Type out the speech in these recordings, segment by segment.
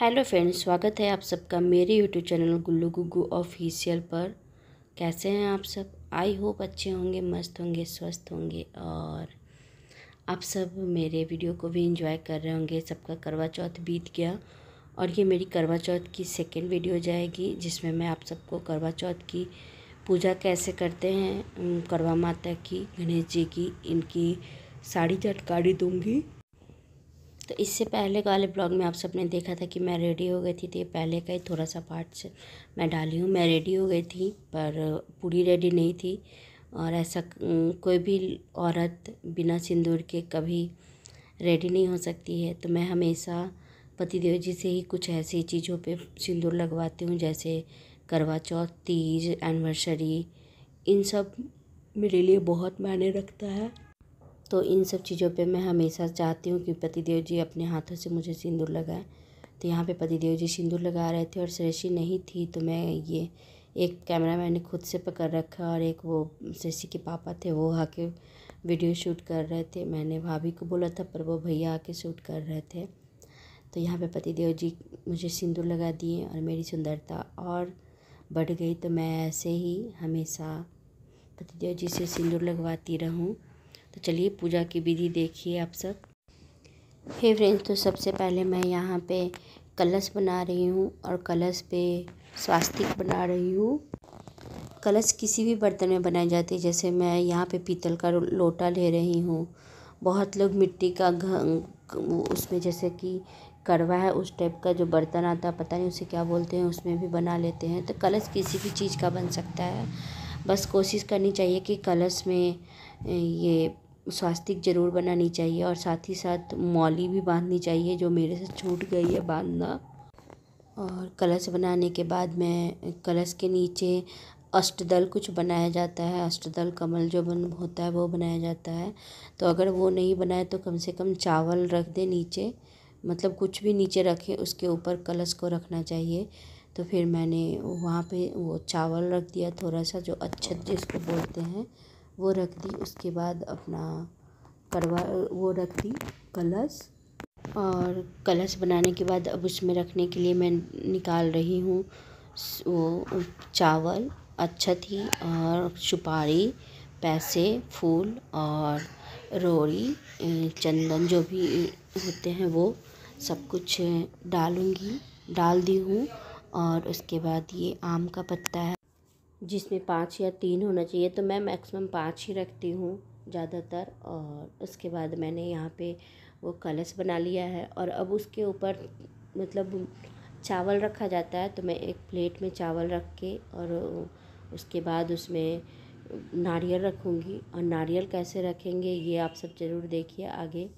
hello friends स्वागत है आप सबका मेरे YouTube channel Gullu Gugu official पर कैसे हैं आप सब आई होप अच्छे होंगे मस्त होंगे स्वस्थ होंगे और आप सब मेरे वीडियो को भी इंजॉय कर रहे होंगे सबका करवा चौथ बीत गया और ये मेरी करवा चौथ की सेकेंड वीडियो जाएगी जिसमें मैं आप सबको करवा चौथ की पूजा कैसे करते हैं करवा माता की गणेश जी की इनकी साड़ी चटकारी तो दूँगी तो इससे पहले वाले ब्लॉग में आप सबने देखा था कि मैं रेडी हो गई थी तो ये पहले का ही थोड़ा सा पार्ट मैं डाली हूँ मैं रेडी हो गई थी पर पूरी रेडी नहीं थी और ऐसा कोई भी औरत बिना सिंदूर के कभी रेडी नहीं हो सकती है तो मैं हमेशा पतिदेव जी से ही कुछ ऐसी चीज़ों पे सिंदूर लगवाती हूँ जैसे करवा चौथ तीज एनिवर्सरी इन सब मेरे लिए बहुत मायने रखता है तो इन सब चीज़ों पे मैं हमेशा चाहती हूँ कि पतिदेव जी अपने हाथों से मुझे सिंदूर लगाएं तो यहाँ पे पतिदेव जी सिंदूर लगा रहे थे और श्रेषी नहीं थी तो मैं ये एक कैमरा मैंने खुद से पकड़ रखा और एक वो श्रेषी के पापा थे वो आके वीडियो शूट कर रहे थे मैंने भाभी को बोला था पर वो भैया आके शूट कर रहे थे तो यहाँ पे पतिदेव जी मुझे सिंदूर लगा दिए और मेरी सुंदरता और बढ़ गई तो मैं ऐसे ही हमेशा पतिदेव जी से सिंदूर लगवाती रहूँ तो चलिए पूजा की विधि देखिए आप सब हे फ्रेंड्स तो सबसे पहले मैं यहाँ पे कलश बना रही हूँ और कलश पे स्वास्तिक बना रही हूँ कलश किसी भी बर्तन में बनाई जाती है जैसे मैं यहाँ पे पीतल का लोटा ले रही हूँ बहुत लोग मिट्टी का उसमें जैसे कि कड़वा है उस टाइप का जो बर्तन आता है पता नहीं उसे क्या बोलते हैं उसमें भी बना लेते हैं तो कलश किसी भी चीज़ का बन सकता है बस कोशिश करनी चाहिए कि कलश में ये स्वास्तिक ज़रूर बनानी चाहिए और साथ ही साथ मौली भी बांधनी चाहिए जो मेरे से छूट गई है बांधना और कलश बनाने के बाद मैं कलश के नीचे अष्टदल कुछ बनाया जाता है अष्टदल कमल जो बन होता है वो बनाया जाता है तो अगर वो नहीं बनाए तो कम से कम चावल रख दे नीचे मतलब कुछ भी नीचे रखें उसके ऊपर कलश को रखना चाहिए तो फिर मैंने वहाँ पे वो चावल रख दिया थोड़ा सा जो अच्छत जिसको बोलते हैं वो रख दी उसके बाद अपना करवा वो रख दी कलश और कलश बनाने के बाद अब उसमें रखने के लिए मैं निकाल रही हूँ वो चावल थी और सुपारी पैसे फूल और रोड़ी चंदन जो भी होते हैं वो सब कुछ डालूँगी डाल दी हूँ और उसके बाद ये आम का पत्ता है जिसमें पाँच या तीन होना चाहिए तो मैं मैक्सिमम पाँच ही रखती हूँ ज़्यादातर और उसके बाद मैंने यहाँ पे वो कलश बना लिया है और अब उसके ऊपर मतलब चावल रखा जाता है तो मैं एक प्लेट में चावल रख के और उसके बाद उसमें नारियल रखूँगी और नारियल कैसे रखेंगे ये आप सब ज़रूर देखिए आगे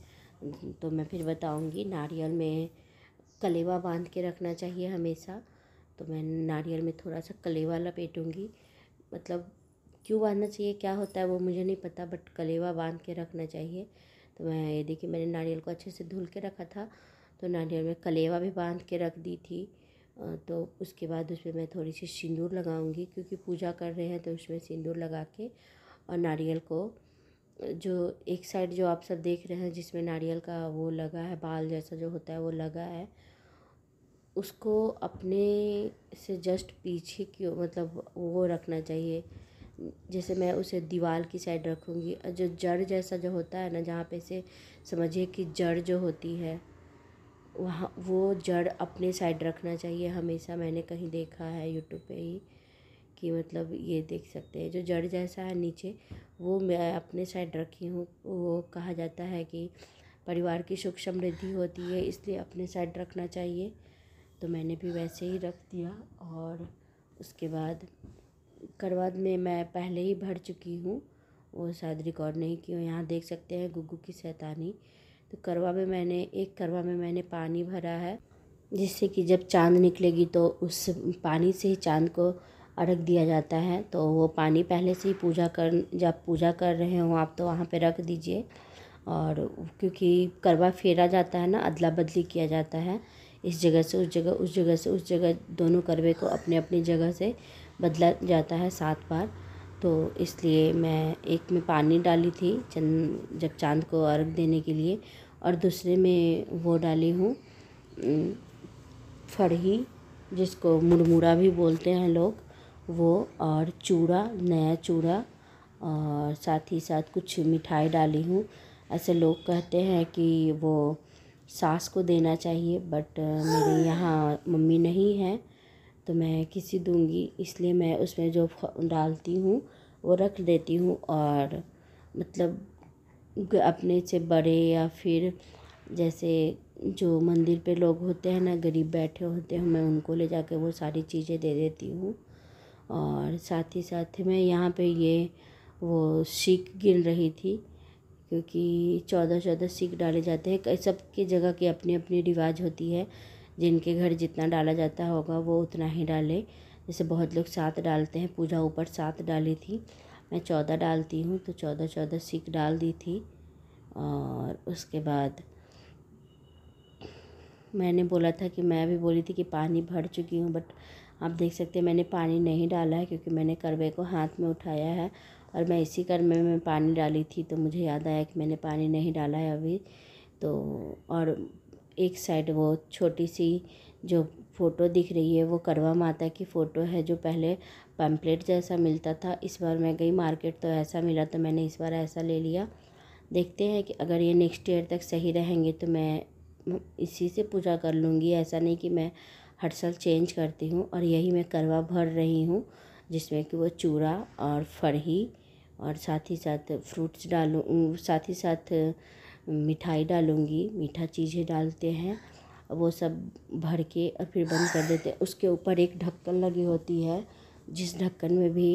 तो मैं फिर बताऊँगी नारियल में कलेवा बांध के रखना चाहिए हमेशा तो मैं नारियल में थोड़ा सा कलेवा लपेटूँगी मतलब क्यों बांधना चाहिए क्या होता है वो मुझे नहीं पता बट कलेवा बांध के रखना चाहिए तो मैं ये देखिए मैंने नारियल को अच्छे से धुल के रखा था तो नारियल में कलेवा भी बांध के रख दी थी तो उसके बाद उसमें मैं थोड़ी सी सिंदूर लगाऊंगी क्योंकि पूजा कर रहे हैं तो उसमें सिंदूर लगा के और नारियल को जो एक साइड जो आप सब देख रहे हैं जिसमें नारियल का वो लगा है बाल जैसा जो होता है वो लगा है उसको अपने से जस्ट पीछे की मतलब वो रखना चाहिए जैसे मैं उसे दीवार की साइड रखूँगी और जो जड़ जैसा जो होता है ना जहाँ पे से समझिए कि जड़ जो होती है वहाँ वो जड़ अपने साइड रखना चाहिए हमेशा मैंने कहीं देखा है यूट्यूब पे ही कि मतलब ये देख सकते हैं जो जड़ जैसा है नीचे वो मैं अपने साइड रखी हूँ वो कहा जाता है कि परिवार की सुख समृद्धि होती है इसलिए अपने साइड रखना चाहिए तो मैंने भी वैसे ही रख दिया और उसके बाद करवाद में मैं पहले ही भर चुकी हूँ वो शायद रिकॉर्ड नहीं की हूँ यहाँ देख सकते हैं गुग्गू की सैतानी तो करवा में मैंने एक करवा में मैंने पानी भरा है जिससे कि जब चांद निकलेगी तो उस पानी से ही चांद को अर्घ दिया जाता है तो वो पानी पहले से ही पूजा कर जब पूजा कर रहे हो आप तो वहाँ पे रख दीजिए और क्योंकि करवा फेरा जाता है ना अदला बदली किया जाता है इस जगह से उस जगह उस जगह से उस जगह दोनों करवे को अपने अपनी जगह से बदला जाता है सात बार तो इसलिए मैं एक में पानी डाली थी चंद जब चांद को अर्घ देने के लिए और दूसरे में वो डाली हूँ फड़ही जिसको मुड़मुड़ा भी बोलते हैं लोग वो और चूड़ा नया चूड़ा और साथ ही साथ कुछ मिठाई डाली हूँ ऐसे लोग कहते हैं कि वो सास को देना चाहिए बट मेरे यहाँ मम्मी नहीं है तो मैं किसी दूँगी इसलिए मैं उसमें जो डालती हूँ वो रख देती हूँ और मतलब अपने से बड़े या फिर जैसे जो मंदिर पे लोग होते हैं ना गरीब बैठे होते हैं मैं उनको ले जाके वो सारी चीज़ें दे देती हूँ और साथ ही साथ मैं यहाँ पे ये वो सीख गिन रही थी क्योंकि चौदह चौदह सीख डाले जाते हैं सब की जगह की अपनी अपनी रिवाज होती है जिनके घर जितना डाला जाता होगा वो उतना ही डाले जैसे बहुत लोग सात डालते हैं पूजा ऊपर सात डाली थी मैं चौदह डालती हूँ तो चौदह चौदह सीख डाल दी थी और उसके बाद मैंने बोला था कि मैं भी बोली थी कि पानी भर चुकी हूँ बट आप देख सकते हैं मैंने पानी नहीं डाला है क्योंकि मैंने करवे को हाथ में उठाया है और मैं इसी कर में पानी डाली थी तो मुझे याद आया कि मैंने पानी नहीं डाला है अभी तो और एक साइड वो छोटी सी जो फ़ोटो दिख रही है वो करवा माता की फ़ोटो है जो पहले पम्पलेट जैसा मिलता था इस बार मैं गई मार्केट तो ऐसा मिला तो मैंने इस बार ऐसा ले लिया देखते हैं कि अगर ये नेक्स्ट ईयर तक सही रहेंगे तो मैं इसी से पूजा कर लूँगी ऐसा नहीं कि मैं हर साल चेंज करती हूँ और यही मैं करवा भर रही हूँ जिसमें कि वो चूड़ा और फरही और साथ ही साथ फ्रूट्स डालूँ साथ ही साथ मिठाई डालूँगी मीठा चीज़ें डालते हैं वो सब भर के और फिर बंद कर देते हैं उसके ऊपर एक ढक्कन लगी होती है जिस ढक्कन में भी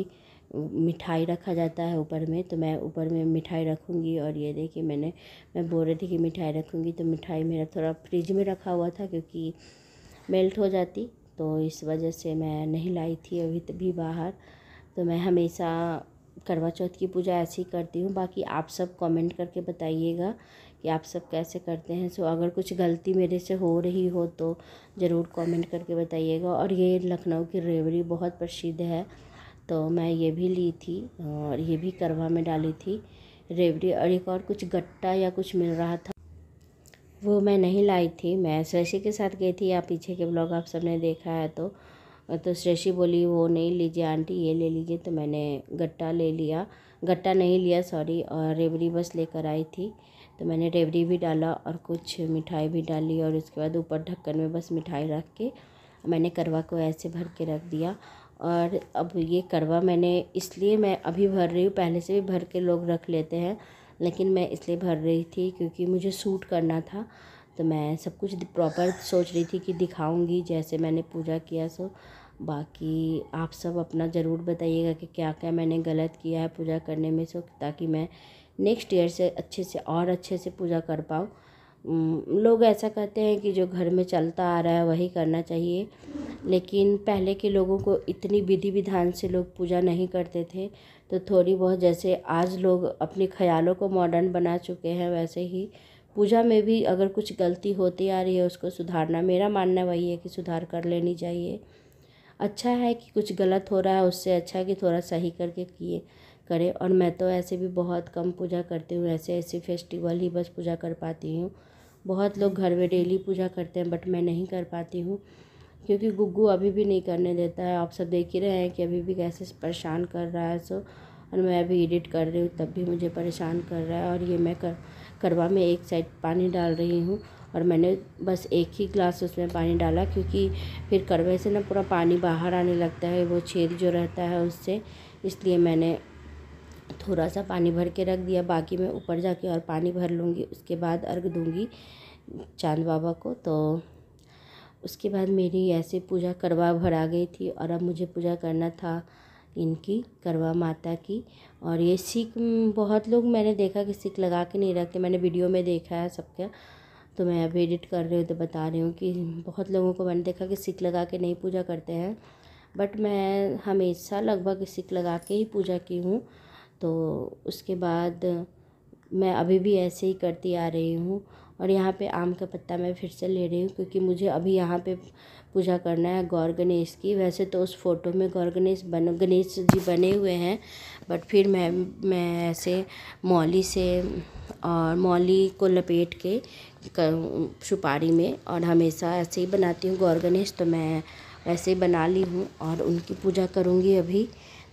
मिठाई रखा जाता है ऊपर में तो मैं ऊपर में मिठाई रखूँगी और ये देखिए मैंने मैं बोल रही थी कि मिठाई रखूँगी तो मिठाई मेरा थोड़ा फ्रिज में रखा हुआ था क्योंकि मेल्ट हो जाती तो इस वजह से मैं नहीं लाई थी अभी तभी बाहर तो मैं हमेशा करवा चौथ की पूजा ऐसे ही करती हूँ बाकी आप सब कमेंट करके बताइएगा कि आप सब कैसे करते हैं सो अगर कुछ गलती मेरे से हो रही हो तो ज़रूर कमेंट करके बताइएगा और ये लखनऊ की रेवड़ी बहुत प्रसिद्ध है तो मैं ये भी ली थी और ये भी करवा में डाली थी रेवड़ी और एक और कुछ गट्टा या कुछ मिल रहा था वो मैं नहीं लाई थी मैं शशि के साथ गई थी या पीछे के ब्लॉग आप सबने देखा है तो तो श्रेषि बोली वो नहीं लीजिए आंटी ये ले लीजिए तो मैंने गट्टा ले लिया गट्टा नहीं लिया सॉरी और रेवड़ी बस लेकर आई थी तो मैंने रेवड़ी भी डाला और कुछ मिठाई भी डाली और उसके बाद ऊपर ढक्कन में बस मिठाई रख के मैंने करवा को ऐसे भर के रख दिया और अब ये करवा मैंने इसलिए मैं अभी भर रही हूँ पहले से भी भर के लोग रख लेते हैं लेकिन मैं इसलिए भर रही थी क्योंकि मुझे सूट करना था तो मैं सब कुछ प्रॉपर सोच रही थी कि दिखाऊंगी जैसे मैंने पूजा किया सो बाकी आप सब अपना ज़रूर बताइएगा कि क्या क्या मैंने गलत किया है पूजा करने में सो ताकि मैं नेक्स्ट ईयर से अच्छे से और अच्छे से पूजा कर पाऊँ लोग ऐसा कहते हैं कि जो घर में चलता आ रहा है वही करना चाहिए लेकिन पहले के लोगों को इतनी विधि विधान से लोग पूजा नहीं करते थे तो थोड़ी बहुत जैसे आज लोग अपने ख्यालों को मॉडर्न बना चुके हैं वैसे ही पूजा में भी अगर कुछ गलती होती आ रही है उसको सुधारना मेरा मानना वही है कि सुधार कर लेनी चाहिए अच्छा है कि कुछ गलत हो रहा है उससे अच्छा कि थोड़ा सही करके किए करें और मैं तो ऐसे भी बहुत कम पूजा करती हूँ ऐसे ऐसे फेस्टिवल ही बस पूजा कर पाती हूँ बहुत लोग घर में डेली पूजा करते हैं बट मैं नहीं कर पाती हूँ क्योंकि गुग्गू अभी भी नहीं करने देता है आप सब देख ही रहे हैं कि अभी भी कैसे परेशान कर रहा है सो और मैं अभी एडिट कर रही हूँ तब भी मुझे परेशान कर रहा है और ये मैं कर कड़वा में एक साइड पानी डाल रही हूँ और मैंने बस एक ही गिलास उसमें पानी डाला क्योंकि फिर करवे से ना पूरा पानी बाहर आने लगता है वो छेद जो रहता है उससे इसलिए मैंने थोड़ा सा पानी भर के रख दिया बाकी मैं ऊपर जाके और पानी भर लूँगी उसके बाद अर्घ दूँगी चांद बाबा को तो उसके बाद मेरी ऐसे पूजा करवा भर आ गई थी और अब मुझे पूजा करना था इनकी करवा माता की और ये सीख बहुत लोग मैंने देखा कि सीख लगा के नहीं रखते मैंने वीडियो में देखा है सबका तो मैं अभी एडिट कर रही हूँ तो बता रही हूँ कि बहुत लोगों को मैंने देखा कि सीख लगा के नहीं पूजा करते हैं बट मैं हमेशा लगभग सीख लगा के ही पूजा की हूँ तो उसके बाद मैं अभी भी ऐसे ही करती आ रही हूँ और यहाँ पे आम का पत्ता मैं फिर से ले रही हूँ क्योंकि मुझे अभी यहाँ पे पूजा करना है गौर गणेश की वैसे तो उस फ़ोटो में गौर गणेश बन गणेश जी बने हुए हैं बट फिर मैं मैं ऐसे मौली से और मौली को लपेट के सुपारी में और हमेशा ऐसे ही बनाती हूँ गौर गणेश तो मैं ऐसे ही बना ली हूँ और उनकी पूजा करूँगी अभी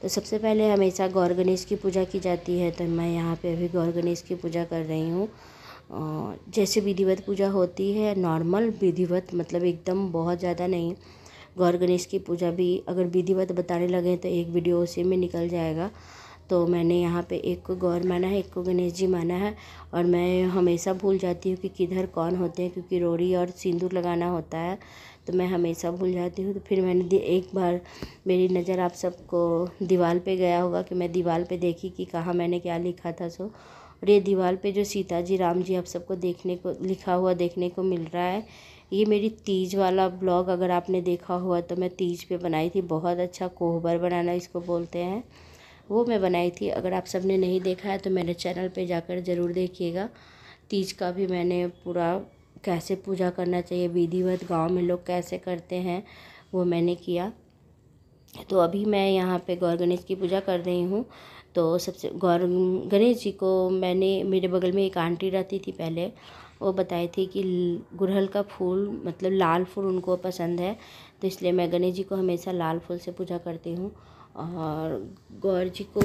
तो सबसे पहले हमेशा गौर गणेश की पूजा की जाती है तो मैं यहाँ पे अभी गौर गणेश की पूजा कर रही हूँ जैसे विधिवत पूजा होती है नॉर्मल विधिवत मतलब एकदम बहुत ज़्यादा नहीं गौर गणेश की पूजा भी अगर विधिवत बताने लगे तो एक वीडियो उसी में निकल जाएगा तो मैंने यहाँ पे एक को गौर माना है एक को गणेश जी माना है और मैं हमेशा भूल जाती हूँ कि किधर कौन होते हैं क्योंकि रोड़ी और सिंदूर लगाना होता है तो मैं हमेशा भूल जाती हूँ तो फिर मैंने एक बार मेरी नज़र आप सबको दीवार पे गया होगा कि मैं दीवार पे देखी कि कहाँ मैंने क्या लिखा था सो और ये दीवार पे जो सीता जी राम जी आप सबको देखने को लिखा हुआ देखने को मिल रहा है ये मेरी तीज वाला ब्लॉग अगर आपने देखा हुआ तो मैं तीज पर बनाई थी बहुत अच्छा कोहबर बनाना इसको बोलते हैं वो मैं बनाई थी अगर आप सब ने नहीं देखा है तो मेरे चैनल पर जाकर ज़रूर देखिएगा तीज का भी मैंने पूरा कैसे पूजा करना चाहिए विधिवत गांव में लोग कैसे करते हैं वो मैंने किया तो अभी मैं यहाँ पे गौर गणेश की पूजा कर रही हूँ तो सबसे गौर गणेश जी को मैंने मेरे बगल में एक आंटी रहती थी पहले वो बताई थी कि गुरहल का फूल मतलब लाल फूल उनको पसंद है तो इसलिए मैं गणेश जी को हमेशा लाल फूल से पूजा करती हूँ और गौर जी को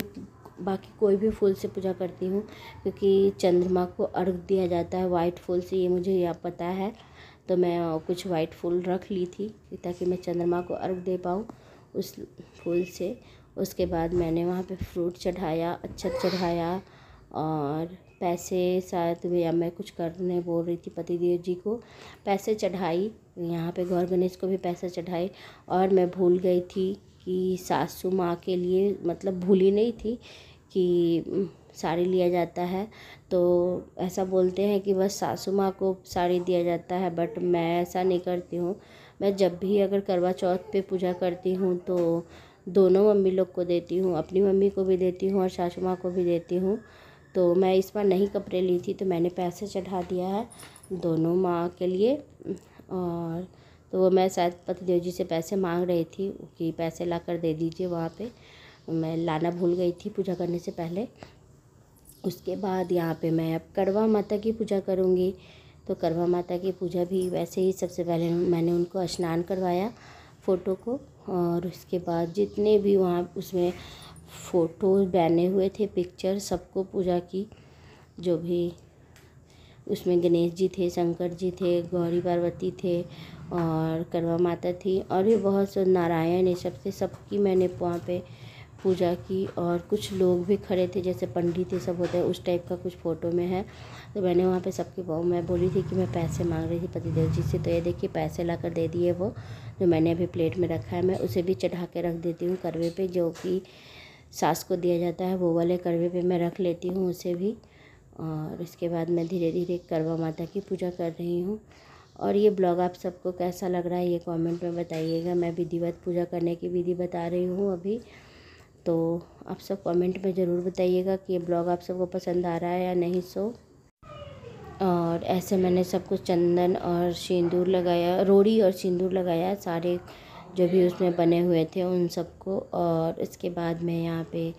बाकी कोई भी फूल से पूजा करती हूँ क्योंकि चंद्रमा को अर्घ दिया जाता है वाइट फूल से ये मुझे यह पता है तो मैं कुछ वाइट फूल रख ली थी ताकि मैं चंद्रमा को अर्घ दे पाऊँ उस फूल से उसके बाद मैंने वहाँ पे फ्रूट चढ़ाया अच्छत चढ़ाया और पैसे शायद भैया मैं कुछ करने बोल रही थी पति देव जी को पैसे चढ़ाई यहाँ पे गौर गणेश को भी पैसे चढ़ाए और मैं भूल गई थी कि सासू माँ के लिए मतलब भूली नहीं थी कि साड़ी लिया जाता है तो ऐसा बोलते हैं कि बस सासू माँ को साड़ी दिया जाता है बट मैं ऐसा नहीं करती हूँ मैं जब भी अगर करवा चौथ पे पूजा करती हूँ तो दोनों मम्मी लोग को देती हूँ अपनी मम्मी को भी देती हूँ और सासू माँ को भी देती हूँ तो मैं इस बार नहीं कपड़े ली थी तो मैंने पैसे चढ़ा दिया है दोनों माँ के लिए और तो वो मैं शायद पतिदेव जी से पैसे मांग रही थी कि पैसे ला कर दे दीजिए वहाँ पर मैं लाना भूल गई थी पूजा करने से पहले उसके बाद यहाँ पे मैं अब करवा माता की पूजा करूँगी तो करवा माता की पूजा भी वैसे ही सबसे पहले मैंने उनको स्नान करवाया फ़ोटो को और उसके बाद जितने भी वहाँ उसमें फ़ोटो बने हुए थे पिक्चर सबको पूजा की जो भी उसमें गणेश जी थे शंकर जी थे गौरी पार्वती थे और करवा माता थी और भी बहुत से नारायण ये सबसे सबकी मैंने वहाँ पे पूजा की और कुछ लोग भी खड़े थे जैसे पंडित ये सब होते हैं उस टाइप का कुछ फ़ोटो में है तो मैंने वहाँ पे सबके मैं बोली थी कि मैं पैसे मांग रही थी पतिदेव जी से तो ये देखिए पैसे ला कर दे दिए वो जो मैंने अभी प्लेट में रखा है मैं उसे भी चढ़ा के रख देती हूँ करवे पे जो कि सास को दिया जाता है वो वाले करवे पर मैं रख लेती हूँ उसे भी और इसके बाद मैं धीरे धीरे करवा माता की पूजा कर रही हूँ और ये ब्लॉग आप सबको कैसा लग रहा है ये कमेंट में बताइएगा मैं विधिवत पूजा करने की विधि बता रही हूँ अभी तो आप सब कमेंट में ज़रूर बताइएगा कि ये ब्लॉग आप सबको पसंद आ रहा है या नहीं सो और ऐसे मैंने सब कुछ चंदन और सिंदूर लगाया रोड़ी और सिंदूर लगाया सारे जो भी उसमें बने हुए थे उन सबको और इसके बाद मैं यहाँ पे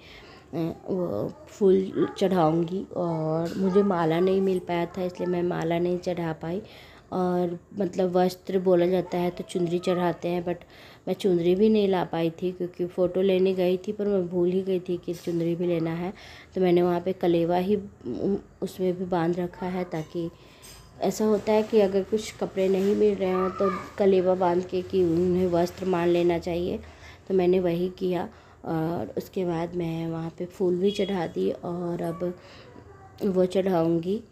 वो फूल चढ़ाऊँगी और मुझे माला नहीं मिल पाया था इसलिए मैं माला नहीं चढ़ा पाई और मतलब वस्त्र बोला जाता है तो चुंदरी चढ़ाते हैं बट मैं चुंदरी भी नहीं ला पाई थी क्योंकि फ़ोटो लेने गई थी पर मैं भूल ही गई थी कि चुंदरी भी लेना है तो मैंने वहाँ पे कलेवा ही उसमें भी बांध रखा है ताकि ऐसा होता है कि अगर कुछ कपड़े नहीं मिल रहे हों तो कलेवा बांध के कि उन्हें वस्त्र मान लेना चाहिए तो मैंने वही किया और उसके बाद मैं वहाँ पर फूल भी चढ़ा दी और अब वो चढ़ाऊँगी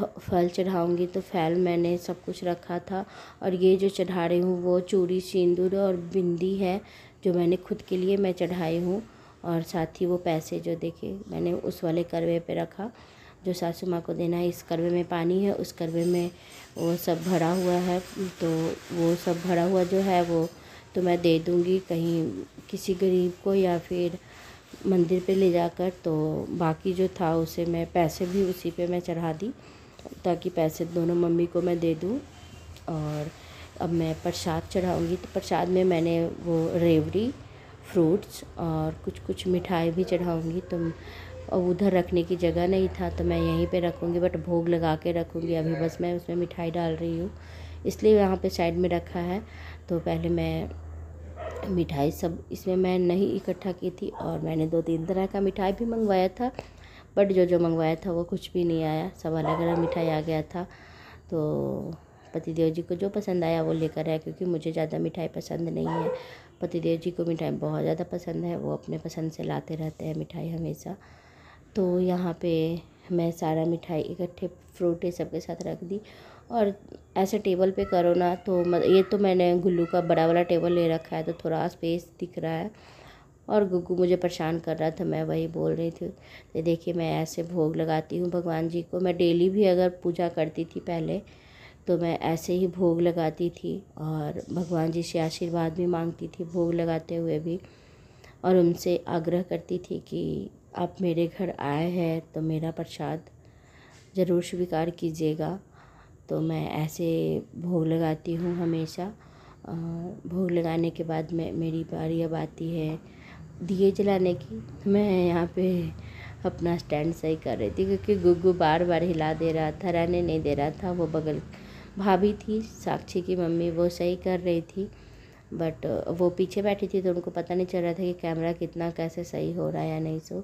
फल चढ़ाऊंगी तो फल मैंने सब कुछ रखा था और ये जो चढ़ा रही हूँ वो चूड़ी सिंदूर और बिंदी है जो मैंने खुद के लिए मैं चढ़ाई हूँ और साथ ही वो पैसे जो देखे मैंने उस वाले करवे पे रखा जो सासू माँ को देना है इस करवे में पानी है उस करवे में वो सब भरा हुआ है तो वो सब भरा हुआ जो है वो तो मैं दे दूँगी कहीं किसी गरीब को या फिर मंदिर पे ले जाकर तो बाकी जो था उसे मैं पैसे भी उसी पे मैं चढ़ा दी ताकि पैसे दोनों मम्मी को मैं दे दूँ और अब मैं प्रसाद चढ़ाऊँगी तो प्रसाद में मैंने वो रेवड़ी फ्रूट्स और कुछ कुछ मिठाई भी चढ़ाऊँगी तो और उधर रखने की जगह नहीं था तो मैं यहीं पे रखूँगी बट भोग लगा के रखूँगी अभी बस मैं उसमें मिठाई डाल रही हूँ इसलिए यहाँ पे साइड में रखा है तो पहले मैं मिठाई सब इसमें मैं नहीं इकट्ठा की थी और मैंने दो तीन तरह का मिठाई भी मंगवाया था बट जो जो मंगवाया था वो कुछ भी नहीं आया सब अलग अलग मिठाई आ गया था तो पतिदेव जी को जो पसंद आया वो लेकर आया क्योंकि मुझे ज़्यादा मिठाई पसंद नहीं है पतिदेव जी को मिठाई बहुत ज़्यादा पसंद है वो अपने पसंद से लाते रहते हैं मिठाई हमेशा तो यहाँ पे मैं सारा मिठाई इकट्ठे फ्रूट ये सबके साथ रख दी और ऐसे टेबल पे करो ना तो ये तो मैंने गुल्लू का बड़ा वाला टेबल ले रखा है तो थोड़ा स्पेस दिख रहा है और गुग्गू मुझे परेशान कर रहा था मैं वही बोल रही थी तो देखिए मैं ऐसे भोग लगाती हूँ भगवान जी को मैं डेली भी अगर पूजा करती थी पहले तो मैं ऐसे ही भोग लगाती थी और भगवान जी से आशीर्वाद भी मांगती थी भोग लगाते हुए भी और उनसे आग्रह करती थी कि आप मेरे घर आए हैं तो मेरा प्रसाद ज़रूर स्वीकार कीजिएगा तो मैं ऐसे भोग लगाती हूँ हमेशा भोग लगाने के बाद मैं मेरी बारी अब आती है दिए जलाने की तो मैं यहाँ पे अपना स्टैंड सही कर रही थी क्योंकि गुग्गू बार बार हिला दे रहा था रहने नहीं दे रहा था वो बगल भाभी थी साक्षी की मम्मी वो सही कर रही थी बट वो पीछे बैठी थी तो उनको पता नहीं चल रहा था कि कैमरा कितना कैसे सही हो रहा है या नहीं सो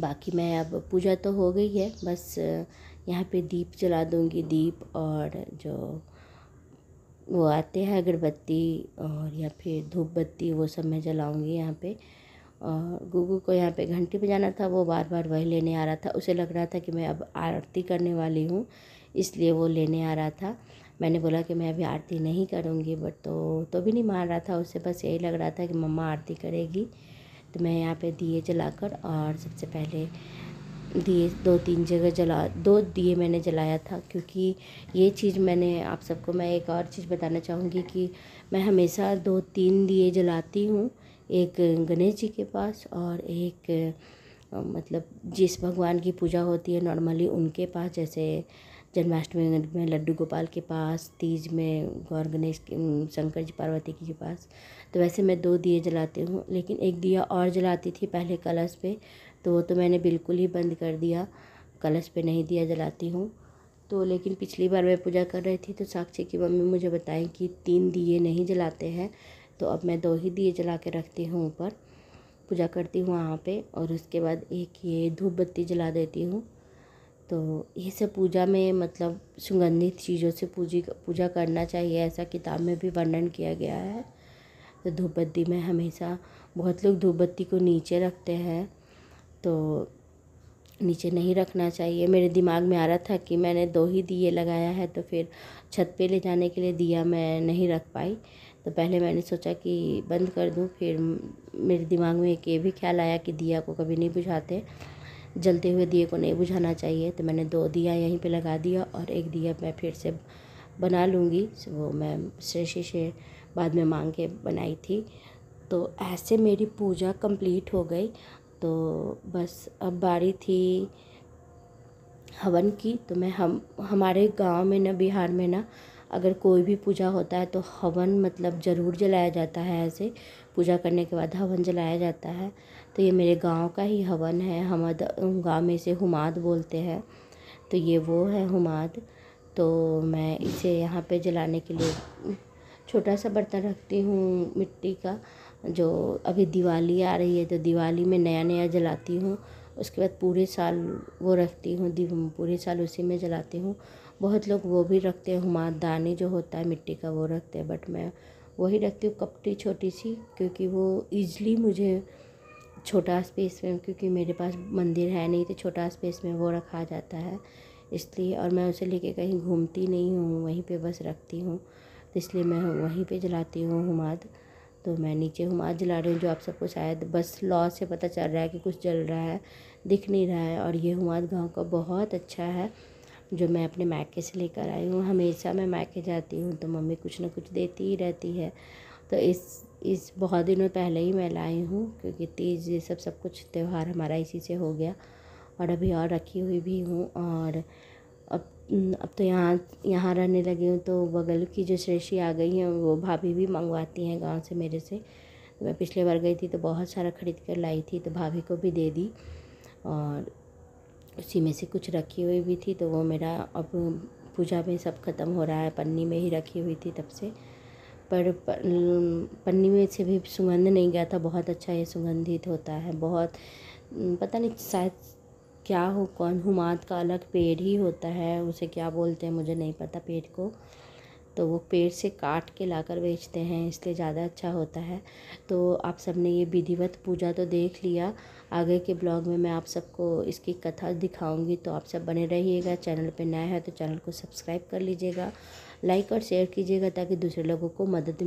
बाकी मैं अब पूजा तो हो गई है बस यहाँ पे दीप जला दूँगी दीप और जो वो आते हैं अगरबत्ती और या फिर धूप बत्ती वो सब मैं जलाऊँगी यहाँ पे और गुगू को यहाँ पे घंटी बजाना था वो बार बार वही लेने आ रहा था उसे लग रहा था कि मैं अब आरती करने वाली हूँ इसलिए वो लेने आ रहा था मैंने बोला कि मैं अभी आरती नहीं करूँगी बट तो तो भी नहीं मान रहा था उसे बस यही लग रहा था कि मम्मा आरती करेगी तो मैं यहाँ पे दिए जलाकर और सबसे पहले दिए दो तीन जगह जला दो दिए मैंने जलाया था क्योंकि ये चीज़ मैंने आप सबको मैं एक और चीज़ बताना चाहूँगी कि मैं हमेशा दो तीन दिए जलाती हूँ एक गणेश जी के पास और एक मतलब जिस भगवान की पूजा होती है नॉर्मली उनके पास जैसे जन्माष्टमी में लड्डू गोपाल के पास तीज में गौर गणेश शंकर जी पार्वती जी के पास तो वैसे मैं दो दिए जलाती हूँ लेकिन एक दिया और जलाती थी पहले कलश पे तो वो तो मैंने बिल्कुल ही बंद कर दिया कलश पे नहीं दिया जलाती हूँ तो लेकिन पिछली बार मैं पूजा कर रही थी तो साक्षी की मम्मी मुझे बताएं कि तीन दिए नहीं जलाते हैं तो अब मैं दो ही दिए जला के रखती हूँ ऊपर पूजा करती हूँ वहाँ पे और उसके बाद एक ये धूप बत्ती जला देती हूँ तो ये सब पूजा में मतलब सुगंधित चीज़ों से पूजी पूजा करना चाहिए ऐसा किताब में भी वर्णन किया गया है तो धूप बत्ती में हमेशा बहुत लोग धूप बत्ती को नीचे रखते हैं तो नीचे नहीं रखना चाहिए मेरे दिमाग में आ रहा था कि मैंने दो ही दिए लगाया है तो फिर छत पे ले जाने के लिए दिया मैं नहीं रख पाई तो पहले मैंने सोचा कि बंद कर दूँ फिर मेरे दिमाग में एक ये भी ख्याल आया कि दिया को कभी नहीं बुझाते जलते हुए दिए को नहीं बुझाना चाहिए तो मैंने दो दिया यहीं पे लगा दिया और एक दिया मैं फिर से बना लूँगी वो मैं श्रेषि से बाद में मांग के बनाई थी तो ऐसे मेरी पूजा कंप्लीट हो गई तो बस अब बारी थी हवन की तो मैं हम हमारे गांव में ना बिहार में ना अगर कोई भी पूजा होता है तो हवन मतलब ज़रूर जलाया जाता है ऐसे पूजा करने के बाद हवन जलाया जाता है तो ये मेरे गांव का ही हवन है हम गांव में इसे हुमाद बोलते हैं तो ये वो है हुमाद तो मैं इसे यहाँ पे जलाने के लिए छोटा सा बर्तन रखती हूँ मिट्टी का जो अभी दिवाली आ रही है तो दिवाली में नया नया जलाती हूँ उसके बाद पूरे साल वो रखती हूँ पूरे साल उसी में जलाती हूँ बहुत लोग वो भी रखते हैं हुमाद दानी जो होता है मिट्टी का वो रखते हैं बट मैं वही रखती हूँ कपटी छोटी सी क्योंकि वो ईजली मुझे छोटा स्पेस में क्योंकि मेरे पास मंदिर है नहीं तो छोटा स्पेस में वो रखा जाता है इसलिए और मैं उसे लेके कहीं घूमती नहीं हूँ वहीं पे बस रखती हूँ तो इसलिए मैं वहीं पे जलाती हूँ हुमाद तो मैं नीचे हुमाद जला रही हूँ जो आप सबको शायद बस लॉ से पता चल रहा है कि कुछ जल रहा है दिख नहीं रहा है और ये हुमाद गाँव का बहुत अच्छा है जो मैं अपने मैके से लेकर आई हूँ हमेशा मैं मैके जाती हूँ तो मम्मी कुछ ना कुछ देती ही रहती है तो इस इस बहुत दिनों पहले ही मैं लाई हूँ क्योंकि तीज ये सब सब कुछ त्यौहार हमारा इसी से हो गया और अभी और रखी हुई भी हूँ और अब अब तो यहाँ यहाँ रहने लगी हूँ तो बगल की जो श्रेषी आ गई हैं वो भाभी भी मंगवाती हैं गांव से मेरे से मैं पिछले बार गई थी तो बहुत सारा ख़रीद कर लाई थी तो भाभी को भी दे दी और उसी में से कुछ रखी हुई भी थी तो वो मेरा अब पूजा में सब ख़त्म हो रहा है पन्नी में ही रखी हुई थी तब से पर पन्नी में से भी सुगंध नहीं गया था बहुत अच्छा ये सुगंधित होता है बहुत पता नहीं शायद क्या हो कौन हुमाद का अलग पेड़ ही होता है उसे क्या बोलते हैं मुझे नहीं पता पेड़ को तो वो पेड़ से काट के लाकर बेचते हैं इसलिए ज़्यादा अच्छा होता है तो आप सब ने ये विधिवत पूजा तो देख लिया आगे के ब्लॉग में मैं आप सबको इसकी कथा दिखाऊंगी तो आप सब बने रहिएगा चैनल पे नया है तो चैनल को सब्सक्राइब कर लीजिएगा लाइक और शेयर कीजिएगा ताकि दूसरे लोगों को मदद